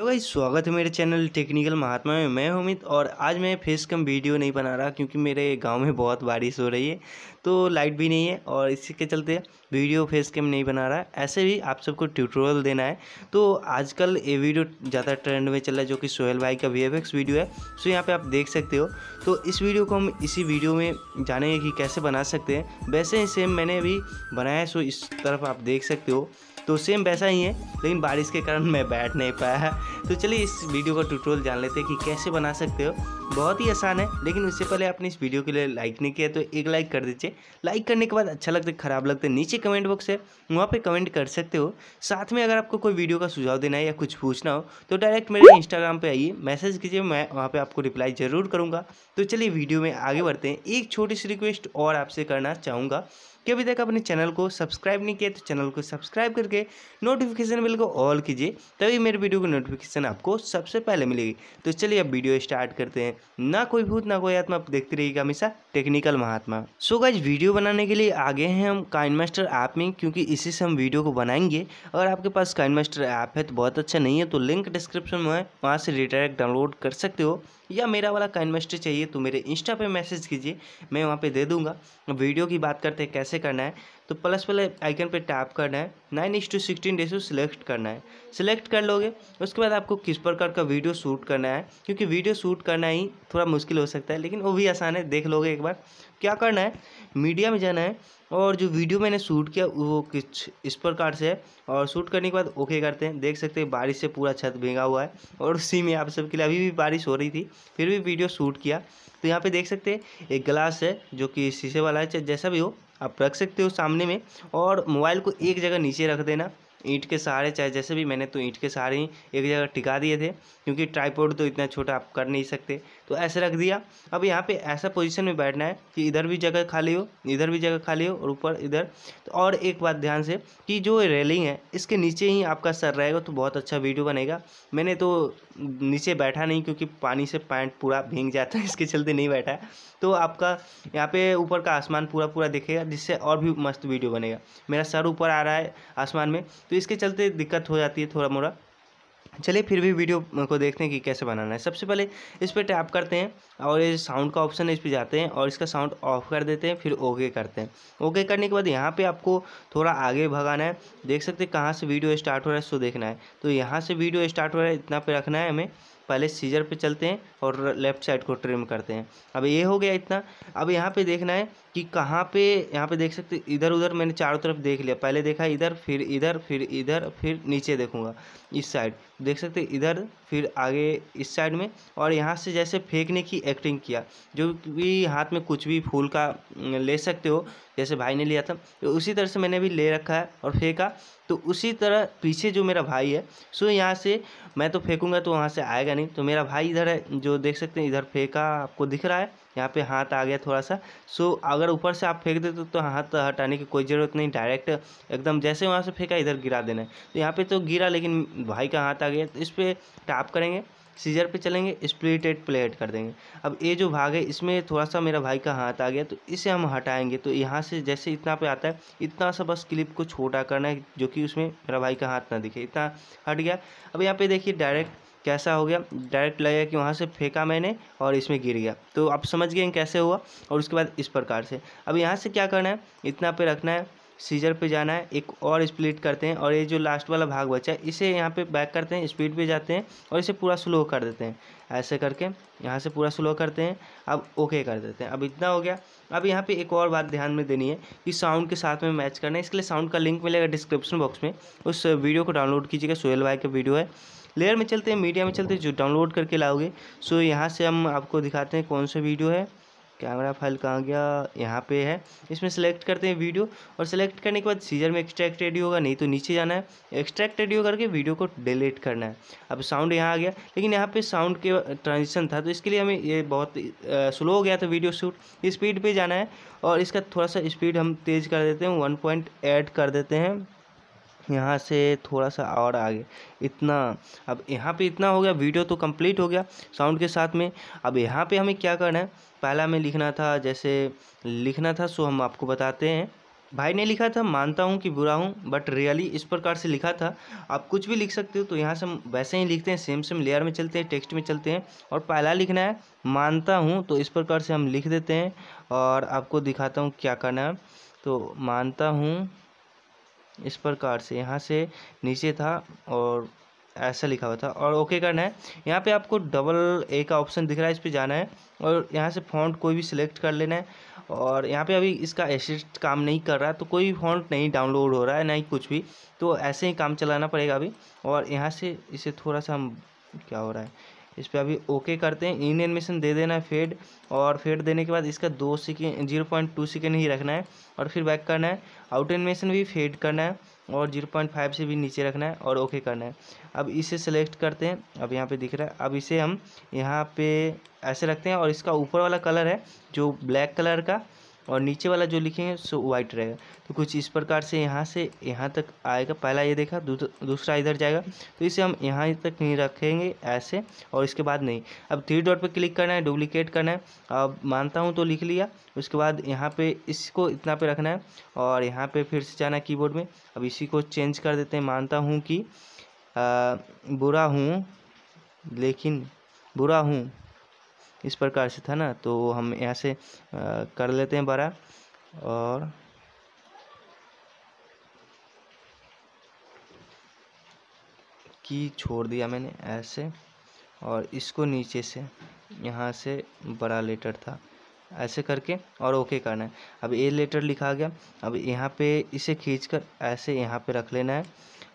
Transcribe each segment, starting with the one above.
तो भाई स्वागत है मेरे चैनल टेक्निकल महात्मा में मैं अमित और आज मैं फेस कम वीडियो नहीं बना रहा क्योंकि मेरे गांव में बहुत बारिश हो रही है तो लाइट भी नहीं है और इसी के चलते वीडियो फेस कम नहीं बना रहा ऐसे भी आप सबको ट्यूटोरियल देना है तो आजकल ये वीडियो ज़्यादा ट्रेंड में चल रहा है जो कि सोहेल भाई का वी वीडियो है सो यहाँ पर आप देख सकते हो तो इस वीडियो को हम इसी वीडियो में जानेंगे कि कैसे बना सकते हैं वैसे ही सेम मैंने अभी बनाया है सो इस तरफ आप देख सकते हो तो सेम वैसा ही है लेकिन बारिश के कारण मैं बैठ नहीं पाया तो चलिए इस वीडियो का ट्यूटोरियल जान लेते हैं कि कैसे बना सकते हो बहुत ही आसान है लेकिन उससे पहले आपने इस वीडियो के लिए लाइक नहीं किया तो एक लाइक कर दीजिए लाइक करने के बाद अच्छा लगता है खराब लगता है नीचे कमेंट बॉक्स है वहाँ पर कमेंट कर सकते हो साथ में अगर आपको कोई वीडियो का सुझाव देना है या कुछ पूछना हो तो डायरेक्ट मेरे इंस्टाग्राम पर आइए मैसेज कीजिए मैं वहाँ पर आपको रिप्लाई ज़रूर करूँगा तो चलिए वीडियो में आगे बढ़ते हैं एक छोटी सी रिक्वेस्ट और आपसे करना चाहूँगा कि अभी तक अपने चैनल को सब्सक्राइब नहीं किया तो चैनल को सब्सक्राइब करके नोटिफिकेशन बिल को ऑल कीजिए तभी मेरे वीडियो की नोटिफिकेशन आपको सबसे पहले मिलेगी तो चलिए अब वीडियो स्टार्ट करते हैं ना कोई भूत ना कोई आत्मा देखते रहिएगा हमेशा टेक्निकल महात्मा सो गज वीडियो बनाने के लिए आगे हैं हम काइन मास्टर ऐप में क्योंकि इसी से हम वीडियो को बनाएंगे अगर आपके पास काइन मास्टर ऐप है तो बहुत अच्छा नहीं है तो लिंक डिस्क्रिप्शन में है वहाँ से रिडायरेक्ट डाउनलोड कर सकते हो या मेरा वाला कैनमेस्ट्री चाहिए तो मेरे इंस्टा पर मैसेज कीजिए मैं वहाँ पर दे दूँगा वीडियो की बात करते हैं कैसे करना है तो प्लस वाले आइकन पे टैप करना है nine inch to sixteen days select करना है सिलेक्ट कर लोगे उसके बाद आपको किस प्रकार का वीडियो शूट करना है क्योंकि वीडियो शूट करना ही थोड़ा मुश्किल हो सकता है लेकिन वो भी आसान है देख लोगे एक बार क्या करना है मीडिया में जाना है और जो वीडियो मैंने शूट किया वो किस इस प्रकार से है और शूट करने के बाद ओके करते हैं देख सकते हैं बारिश से पूरा छत भीगा हुआ है और उसी में आप सबके लिए अभी भी बारिश हो रही थी फिर भी वीडियो शूट किया तो यहाँ पे देख सकते हैं एक ग्लास है जो कि शीशे वाला है जैसा भी हो आप रख सकते हो सामने में और मोबाइल को एक जगह नीचे रख देना ईंट के सहारे चाहे जैसे भी मैंने तो ईंट के सहारे ही एक जगह टिका दिए थे क्योंकि ट्राईपोर्ड तो इतना छोटा आप कर नहीं सकते तो ऐसे रख दिया अब यहाँ पे ऐसा पोजीशन में बैठना है कि इधर भी जगह खाली हो इधर भी जगह खाली हो और ऊपर इधर तो और एक बात ध्यान से कि जो रेलिंग है इसके नीचे ही आपका सर रहेगा तो बहुत अच्छा वीडियो बनेगा मैंने तो नीचे बैठा नहीं क्योंकि पानी से पैंट पूरा भींग जाता है इसके चलते नहीं बैठा है तो आपका यहाँ पे ऊपर का आसमान पूरा पूरा दिखेगा जिससे और भी मस्त वीडियो बनेगा मेरा सर ऊपर आ रहा है आसमान में तो इसके चलते दिक्कत हो जाती है थोड़ा मोड़ा चलिए फिर भी वीडियो को देखते हैं कि कैसे बनाना है सबसे पहले इस पर टैप करते हैं और ये साउंड का ऑप्शन है इस पर जाते हैं और इसका साउंड ऑफ कर देते हैं फिर ओके करते हैं ओके करने के बाद यहाँ पे आपको थोड़ा आगे भगाना है देख सकते हैं कहाँ से वीडियो स्टार्ट हो रहा है सो देखना है तो यहाँ से वीडियो स्टार्ट हो रहा है इतना पे रखना है हमें पहले सीजर पे चलते हैं और लेफ्ट साइड को ट्रिम करते हैं अब ये हो गया इतना अब यहाँ पे देखना है कि कहाँ पे यहाँ पे देख सकते इधर उधर मैंने चारों तरफ देख लिया पहले देखा इधर फिर इधर फिर इधर फिर नीचे देखूँगा इस साइड देख सकते इधर फिर आगे इस साइड में और यहाँ से जैसे फेंकने की एक्टिंग किया जो भी हाथ में कुछ भी फूल का ले सकते हो जैसे भाई ने लिया था तो उसी तरह से मैंने भी ले रखा है और फेंका तो उसी तरह पीछे जो मेरा भाई है सो यहाँ से मैं तो फेंकूँगा तो वहाँ से आएगा नहीं तो मेरा भाई इधर है जो देख सकते हैं इधर फेंका आपको दिख रहा है यहाँ पे हाथ आ गया थोड़ा सा सो अगर ऊपर से आप फेंक देते तो हाथ हटाने की कोई ज़रूरत नहीं डायरेक्ट एकदम जैसे वहाँ से फेंका इधर गिरा देना है तो यहाँ पर तो गिरा लेकिन भाई का हाथ आ गया तो इस पर टाप करेंगे सीजर पे चलेंगे स्प्लिट एड प्ले कर देंगे अब ये जो भाग है इसमें थोड़ा सा मेरा भाई का हाथ आ गया तो इसे हम हटाएंगे तो यहाँ से जैसे इतना पे आता है इतना सा बस क्लिप को छोटा करना है जो कि उसमें मेरा भाई का हाथ ना दिखे इतना हट गया अब यहाँ पे देखिए डायरेक्ट कैसा हो गया डायरेक्ट लगेगा कि वहाँ से फेंका मैंने और इसमें गिर गया तो आप समझ गए कैसे हुआ और उसके बाद इस प्रकार से अब यहाँ से क्या करना है इतना पे रखना है सीजर पे जाना है एक और स्प्लिट करते हैं और ये जो लास्ट वाला भाग बचा है इसे यहाँ पे बैक करते हैं स्पीड पे जाते हैं और इसे पूरा स्लो कर देते हैं ऐसे करके यहाँ से पूरा स्लो करते हैं अब ओके कर देते हैं अब इतना हो गया अब यहाँ पे एक और बात ध्यान में देनी है कि साउंड के साथ में मैच करना है इसके लिए साउंड का लिंक मिलेगा डिस्क्रिप्शन बॉक्स में उस वीडियो को डाउनलोड कीजिएगा सोहेल भाई का वीडियो है लेयर में चलते हैं मीडिया में चलते हैं जो डाउनलोड करके लाओगे सो यहाँ से हम आपको दिखाते हैं कौन सा वीडियो है कैमरा फाइल कहाँ गया यहाँ पे है इसमें सेलेक्ट करते हैं वीडियो और सेलेक्ट करने के बाद सीजर में एक्सट्रैक्ट रेडियो होगा नहीं तो नीचे जाना है एक्सट्रैक्ट रेडियो करके वीडियो को डिलीट करना है अब साउंड यहाँ आ गया लेकिन यहाँ पे साउंड के ट्रांजिशन था तो इसके लिए हमें ये बहुत स्लो हो गया था वीडियो शूट स्पीड पर जाना है और इसका थोड़ा सा स्पीड हम तेज़ कर देते हैं वन कर देते हैं यहाँ से थोड़ा सा और आगे इतना अब यहाँ पे इतना हो गया वीडियो तो कंप्लीट हो गया साउंड के साथ में अब यहाँ पे हमें क्या करना है पहला में लिखना था जैसे लिखना था सो हम आपको बताते हैं भाई ने लिखा था मानता हूँ कि बुरा हूँ बट रियली इस प्रकार से लिखा था आप कुछ भी लिख सकते हो तो यहाँ से हम वैसे ही लिखते हैं सेम सेम लेयर में चलते हैं टेक्स्ट में चलते हैं और पहला लिखना है मानता हूँ तो इस प्रकार से हम लिख देते हैं और आपको दिखाता हूँ क्या करना है तो मानता हूँ इस प्रकार से यहाँ से नीचे था और ऐसा लिखा हुआ था और ओके करना है यहाँ पे आपको डबल ए का ऑप्शन दिख रहा है इस पर जाना है और यहाँ से फॉन्ट कोई भी सिलेक्ट कर लेना है और यहाँ पे अभी इसका एसिस्ट काम नहीं कर रहा है तो कोई फॉन्ट नहीं डाउनलोड हो रहा है नहीं कुछ भी तो ऐसे ही काम चलाना पड़ेगा अभी और यहाँ से इसे थोड़ा सा हम क्या हो रहा है इस पर अभी ओके करते हैं इन एनिमेशन दे देना है फेड और फेड देने के बाद इसका दो second zero point two second ही रखना है और फिर बैक करना है आउट एनिमेशन भी फेड करना है और जीरो पॉइंट फाइव से भी नीचे रखना है और ओके करना है अब इसे सेलेक्ट करते हैं अब यहाँ पे दिख रहा है अब इसे हम यहाँ पे ऐसे रखते हैं और इसका ऊपर वाला कलर है जो ब्लैक कलर का और नीचे वाला जो लिखेंगे सो वाइट रहेगा तो कुछ इस प्रकार से यहाँ से यहाँ तक आएगा पहला ये देखा दूसरा इधर जाएगा तो इसे हम यहाँ तक नहीं रखेंगे ऐसे और इसके बाद नहीं अब थ्री डॉट पे क्लिक करना है डुप्लिकेट करना है अब मानता हूँ तो लिख लिया उसके बाद यहाँ पे इसको इतना पे रखना है और यहाँ पर फिर से जाना कीबोर्ड में अब इसी को चेंज कर देते हैं मानता हूँ कि बुरा हूँ लेकिन बुरा हूँ इस प्रकार से था ना तो हम यहाँ से कर लेते हैं बारह और की छोड़ दिया मैंने ऐसे और इसको नीचे से यहाँ से बड़ा लेटर था ऐसे करके और ओके करना है अब ए लेटर लिखा गया अब यहाँ पे इसे खींच कर ऐसे यहाँ पे रख लेना है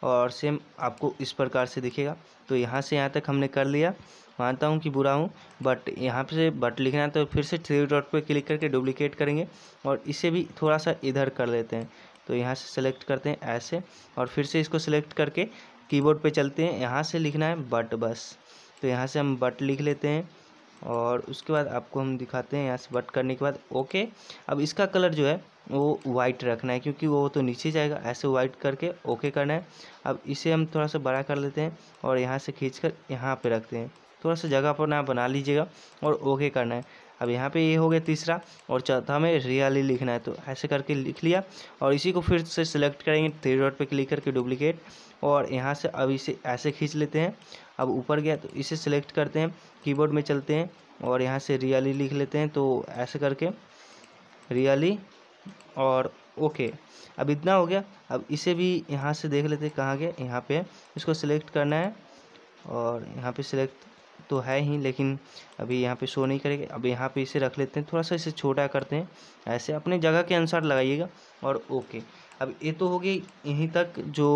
और सेम आपको इस प्रकार से दिखेगा तो यहाँ से यहाँ तक हमने कर लिया मानता हूँ कि बुरा हूँ बट यहाँ पे से बट लिखना है तो फिर से थ्री डॉट पे क्लिक करके डुप्लिकेट करेंगे और इसे भी थोड़ा सा इधर कर लेते हैं तो यहाँ से सेलेक्ट करते हैं ऐसे और फिर से इसको सेलेक्ट करके कीबोर्ड पे चलते हैं यहाँ से लिखना है बट बस तो यहाँ से हम बट लिख लेते हैं और उसके बाद आपको हम दिखाते हैं यहाँ से बट करने के बाद ओके अब इसका कलर जो है वो वाइट रखना है क्योंकि वो तो नीचे जाएगा ऐसे वाइट करके ओके करना है अब इसे हम थोड़ा सा बड़ा कर लेते हैं और यहाँ से खींच कर यहाँ पर रखते हैं थोड़ा सा जगह पर ना बना लीजिएगा और ओके करना है अब यहाँ पे ये हो गया तीसरा और चौथा में रियली लिखना है तो ऐसे करके लिख लिया और इसी को फिर से सिलेक्ट करेंगे थ्री डॉट पे क्लिक करके डुप्लीकेट और यहाँ से अब इसे ऐसे खींच लेते हैं अब ऊपर गया तो इसे सिलेक्ट करते हैं कीबोर्ड में चलते हैं और यहाँ से रियली लिख लेते हैं तो ऐसे करके रियली और ओके अब इतना हो गया अब इसे भी यहाँ से देख लेते हैं कहाँ गए यहाँ पर इसको सिलेक्ट करना है और यहाँ पर सिलेक्ट तो है ही लेकिन अभी यहाँ पे शो नहीं करेगा अब यहाँ पे इसे रख लेते हैं थोड़ा सा इसे छोटा करते हैं ऐसे अपने जगह के अनुसार लगाइएगा और ओके अब ये तो हो गई यहीं तक जो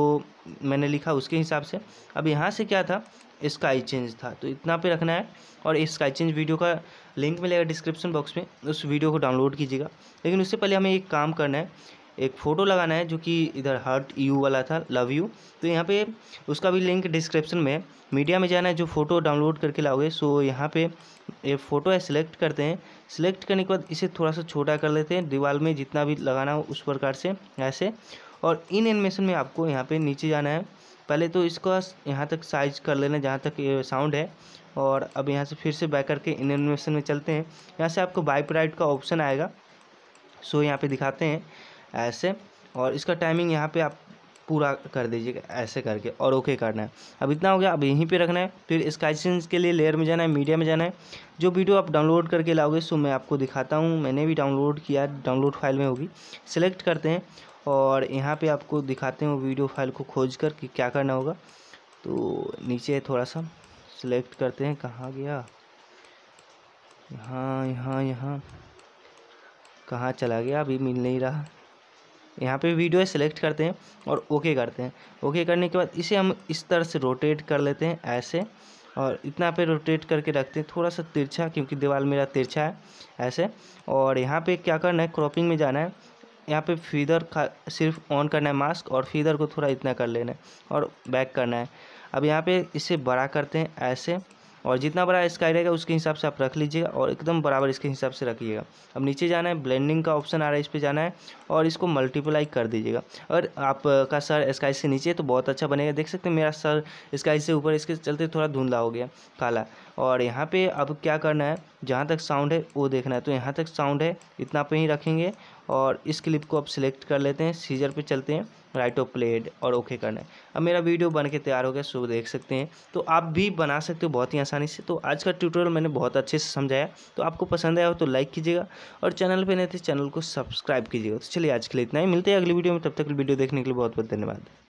मैंने लिखा उसके हिसाब से अब यहाँ से क्या था स्काई चेंज था तो इतना पे रखना है और स्काई चेंज वीडियो का लिंक मिलेगा डिस्क्रिप्शन बॉक्स में उस वीडियो को डाउनलोड कीजिएगा लेकिन उससे पहले हमें एक काम करना है एक फ़ोटो लगाना है जो कि इधर हर्ट यू वाला था लव यू तो यहाँ पे उसका भी लिंक डिस्क्रिप्शन में है मीडिया में जाना है जो फ़ोटो डाउनलोड करके लाओगे सो यहाँ पे ये फ़ोटो है सिलेक्ट करते हैं सिलेक्ट करने के बाद इसे थोड़ा सा छोटा कर लेते हैं दीवार में जितना भी लगाना हो उस प्रकार से ऐसे और इन एनिमेशन में आपको यहाँ पर नीचे जाना है पहले तो इसका यहाँ तक साइज कर लेना जहाँ तक साउंड है और अब यहाँ से फिर से बैक करके इन एनिमेशन में चलते हैं यहाँ से आपको बाइप राइट का ऑप्शन आएगा सो यहाँ पे दिखाते हैं ऐसे और इसका टाइमिंग यहाँ पे आप पूरा कर दीजिएगा ऐसे करके और ओके करना है अब इतना हो गया अब यहीं पे रखना है फिर स्काइसिंग के लिए लेयर में जाना है मीडिया में जाना है जो वीडियो आप डाउनलोड करके लाओगे सो मैं आपको दिखाता हूँ मैंने भी डाउनलोड किया डाउनलोड फाइल में होगी सेलेक्ट करते हैं और यहाँ पर आपको दिखाते हैं वीडियो फाइल को खोज कर कि क्या करना होगा तो नीचे थोड़ा सा सिलेक्ट करते हैं कहाँ गया यहाँ यहाँ यहाँ कहाँ चला गया अभी मिल नहीं रहा यहाँ पे वीडियो सेलेक्ट करते हैं और ओके करते हैं ओके करने के बाद इसे हम इस तरह से रोटेट कर लेते हैं ऐसे और इतना पे रोटेट करके रखते हैं थोड़ा सा तिरछा क्योंकि दीवार मेरा तिरछा है ऐसे और यहाँ पे क्या करना है क्रॉपिंग में जाना है यहाँ पे फीदर का सिर्फ ऑन करना है मास्क और फीदर को थोड़ा इतना कर लेना है और बैक करना है अब यहाँ पे इसे बड़ा करते हैं ऐसे और जितना बड़ा स्काई रहेगा उसके हिसाब से आप रख लीजिएगा और एकदम बराबर इसके हिसाब से रखिएगा अब नीचे जाना है ब्लेंडिंग का ऑप्शन आ रहा है इस पर जाना है और इसको मल्टीप्लाई कर दीजिएगा और आपका सर स्काई से नीचे तो बहुत अच्छा बनेगा देख सकते हैं मेरा सर स्काई से ऊपर इसके चलते थोड़ा धुंधला हो गया काला और यहाँ पे अब क्या करना है जहाँ तक साउंड है वो देखना है तो यहाँ तक साउंड है इतना पे ही रखेंगे और इस क्लिप को अब सिलेक्ट कर लेते हैं सीजर पे चलते हैं राइट ऑफ प्लेड और ओके करना है अब मेरा वीडियो बन के तैयार हो गया सो देख सकते हैं तो आप भी बना सकते हो बहुत ही आसानी से तो आज का ट्यूटोरियल मैंने बहुत अच्छे से समझाया तो आपको पसंद आया हो तो लाइक कीजिएगा और चैनल पर नहीं थे चैनल को सब्सक्राइब कीजिएगा तो चलिए आज के लिए इतना ही मिलते हैं अगली वीडियो में तब तक वीडियो देखने के लिए बहुत बहुत धन्यवाद